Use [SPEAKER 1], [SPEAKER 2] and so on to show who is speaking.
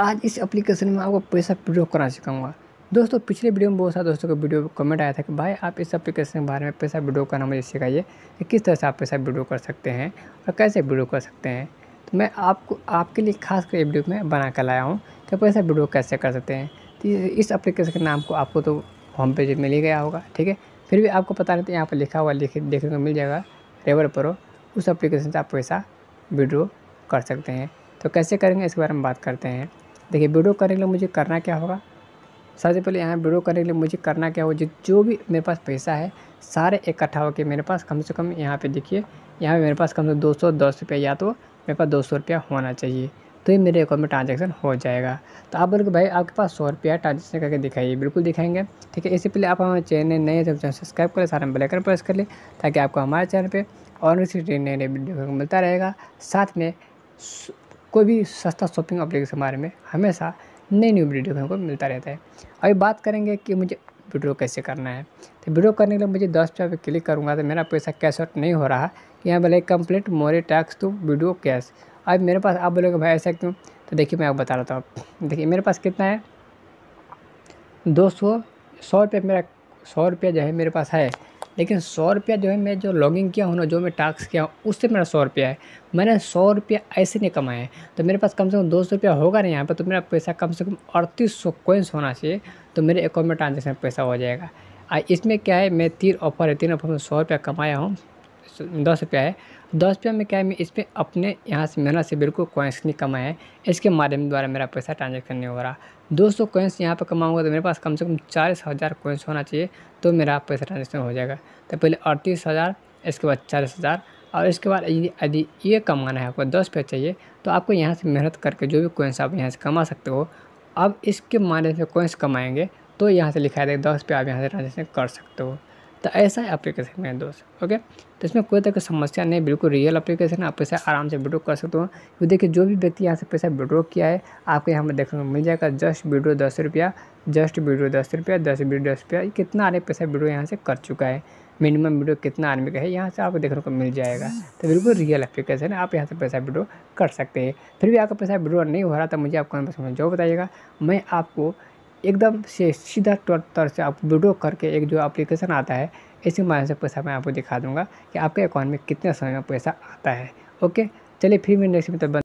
[SPEAKER 1] आज इस एप्लीकेशन में आपको पैसा विड्रो करा सिखाऊंगा दोस्तों पिछले वीडियो में बहुत सारे दोस्तों का वीडियो कमेंट आया था कि भाई आप इस एप्लीकेशन के बारे में पैसा विड्रो करना मुझे सिखाइए कि किस तरह से आप पैसा विड्रो कर सकते हैं और कैसे विड्रो कर सकते हैं तो मैं आपको आपके लिए खास कर वीडियो में बना कर लाया हूँ कि पैसा विड्रो कैसे कर सकते हैं तो इस एप्लीकेशन के नाम को आपको तो होम पेज मिल ही गया होगा ठीक है फिर भी आपको पता नहीं तो यहाँ पर लिखा हुआ लिख देखने को मिल जाएगा रेवर प्रो उस एप्लीकेशन से आप पैसा विड्रो कर सकते हैं तो कैसे करेंगे इसके बारे में बात करते हैं देखिए वीडियो करने के लिए मुझे करना क्या होगा सबसे पहले यहाँ वीडियो करने के लिए मुझे करना क्या होगा जो भी मेरे पास पैसा है सारे इकट्ठा होकर मेरे पास कम से कम यहाँ पे देखिए यहाँ पे मेरे पास कम से कम दो सौ दस रुपया या तो मेरे पास दो सौ रुपया होना चाहिए तो ये मेरे अकाउंट में ट्रांजेक्शन हो जाएगा तो आप बोलोगे भाई आपके पास सौ रुपया ट्रांजेक्शन करके दिखाइए बिल्कुल दिखाएंगे ठीक है इससे पहले आप हमारे चैनल नए जब तो चैनल सब्सक्राइब करें सारे ब्लैकन प्रेस कर लें ताकि आपको हमारे चैनल पर और भी नए नए वीडियो मिलता रहेगा साथ में कोई भी सस्ता शॉपिंग एप्लीकेशन के बारे में हमेशा नई न्यू वीडियो देखने को मिलता रहता है अभी बात करेंगे कि मुझे वीडियो कैसे करना है तो वीडियो करने के लिए मुझे दस रुपये क्लिक करूँगा तो मेरा पैसा कैश आउट नहीं हो रहा कि यहाँ बोले complete more tax to video cash अब मेरे पास आप बोलोगे भाई ऐसा क्यों तो देखिए मैं आपको बता रहा था देखिए मेरे पास कितना है दो सौ सौ रुपये मेरा सौ रुपया जो है मेरे पास है लेकिन सौ रुपया जो है मैं जो लॉगिंग किया हूँ ना जो मैं टास्क किया हूँ उससे मेरा सौ रुपया है मैंने सौ रुपया ऐसे नहीं कमाए हैं तो मेरे पास कम से कम दो सौ रुपया होगा नहीं यहाँ पर तो मेरा पैसा कम से कम अड़तीस सौ कोइंस होना चाहिए तो मेरे अकाउंट में ट्रांजेक्शन पैसा हो जाएगा इसमें क्या है मैं तीन ऑफर है तीन ऑफर में सौ रुपया कमाया हूँ दस रुपया है दस रुपया में क्या है मैं इस पर अपने यहाँ से मेहनत से बिल्कुल कोइंस नहीं कमाए हैं इसके माध्यम द्वारा मेरा पैसा ट्रांजेक्शन नहीं हो रहा दो सौ कोइंस यहाँ पर कमाऊँगा तो मेरे पास कम से कम चालीस हज़ार कोइंस होना चाहिए तो मेरा पैसा ट्रांजेक्शन हो जाएगा तो पहले अड़तीस हज़ार इसके बाद चालीस हज़ार और इसके बाद यदि यदि ये कमाना है आपको दस रुपये चाहिए तो आपको यहाँ से मेहनत करके जो भी कोइंस आप यहाँ से कमा सकते हो अब इसके माध्यम से कोइंस कमाएँगे तो यहाँ से लिखा देगा दस रुपये आप यहाँ से ट्रांजेक्शन कर सकते हो तो ऐसा है एप्लीकेशन में दोस्त ओके तो इसमें कोई तरह की समस्या नहीं बिल्कुल रियल एप्लीकेशन आप पैसा आराम से विड्रो कर सकते हो तो देखिए जो भी व्यक्ति यहाँ से पैसा विड्रॉ किया है आपको यहाँ पर देखने को मिल जाएगा जस्ट विड्रो दस रुपया जस्ट विड्रो दस रुपया दस विड्रो दस रुपया कितना आदमी पैसा विड्रो यहाँ से कर चुका है मिनिमम विड्रो कितना आदमी का है यहाँ से आपको देखने को मिल जाएगा तो बिल्कुल रियल एप्लीकेशन है आप यहाँ से पैसा विड्रो कर सकते हैं फिर भी आपका पैसा विड्रो नहीं हो रहा था तो मुझे आप कमेंट बॉक्स में जो बताइएगा मैं आपको एकदम से सीधा तौर से आप विड्रो करके एक जो एप्लीकेशन आता है इसी माध्यम से पैसा मैं आपको दिखा दूंगा कि आपके अकाउंट में कितने समय में पैसा आता है ओके चलिए फिर मैं नेक्स्ट में तब